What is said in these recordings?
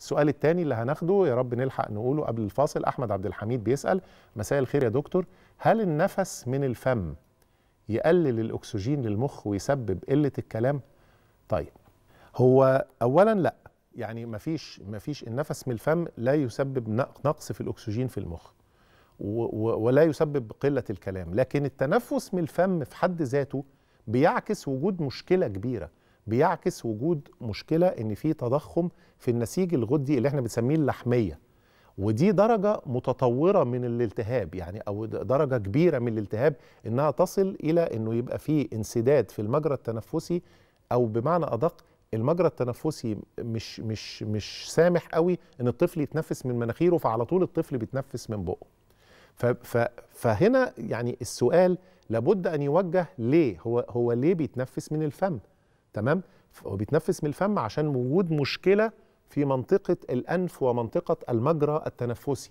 السؤال الثاني اللي هناخده يا رب نلحق نقوله قبل الفاصل احمد عبد الحميد بيسال مساء الخير يا دكتور هل النفس من الفم يقلل الاكسجين للمخ ويسبب قله الكلام طيب هو اولا لا يعني مفيش مفيش النفس من الفم لا يسبب نقص في الاكسجين في المخ ولا يسبب قله الكلام لكن التنفس من الفم في حد ذاته بيعكس وجود مشكله كبيره بيعكس وجود مشكله ان في تضخم في النسيج الغدي اللي احنا بنسميه اللحميه ودي درجه متطوره من الالتهاب يعني او درجه كبيره من الالتهاب انها تصل الى انه يبقى في انسداد في المجرى التنفسي او بمعنى ادق المجرى التنفسي مش مش مش سامح قوي ان الطفل يتنفس من مناخيره فعلى طول الطفل بيتنفس من بقه فهنا يعني السؤال لابد ان يوجه ليه هو هو ليه بيتنفس من الفم تمام هو بيتنفس من الفم عشان وجود مشكله في منطقه الانف ومنطقه المجرى التنفسي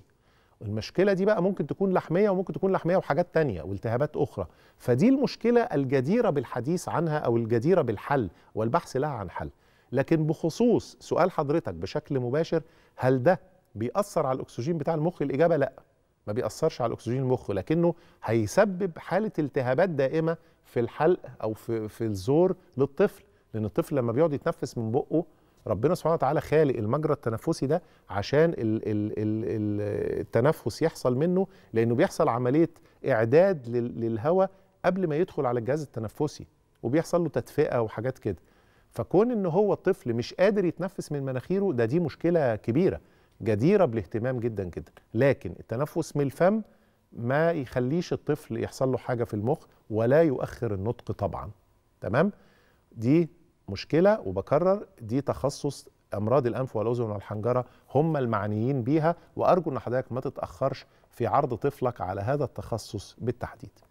المشكله دي بقى ممكن تكون لحميه وممكن تكون لحميه وحاجات تانية والتهابات اخرى فدي المشكله الجديره بالحديث عنها او الجديره بالحل والبحث لها عن حل لكن بخصوص سؤال حضرتك بشكل مباشر هل ده بيأثر على الأكسجين بتاع المخ الإجابة لا ما بيأثرش على الأكسجين المخ لكنه هيسبب حالة التهابات دائمة في الحلق أو في, في الزور للطفل لان الطفل لما بيقعد يتنفس من بقه ربنا سبحانه وتعالى خالق المجرى التنفسي ده عشان ال ال ال التنفس يحصل منه لانه بيحصل عمليه اعداد للهواء قبل ما يدخل على الجهاز التنفسي وبيحصل له تدفئه وحاجات كده فكون ان هو الطفل مش قادر يتنفس من مناخيره ده دي مشكله كبيره جديره بالاهتمام جدا جدا لكن التنفس من الفم ما يخليش الطفل يحصل له حاجه في المخ ولا يؤخر النطق طبعا تمام دي مشكله وبكرر دي تخصص امراض الانف والاذن والحنجره هم المعنيين بيها وارجو ان حضرتك ما تتاخرش في عرض طفلك على هذا التخصص بالتحديد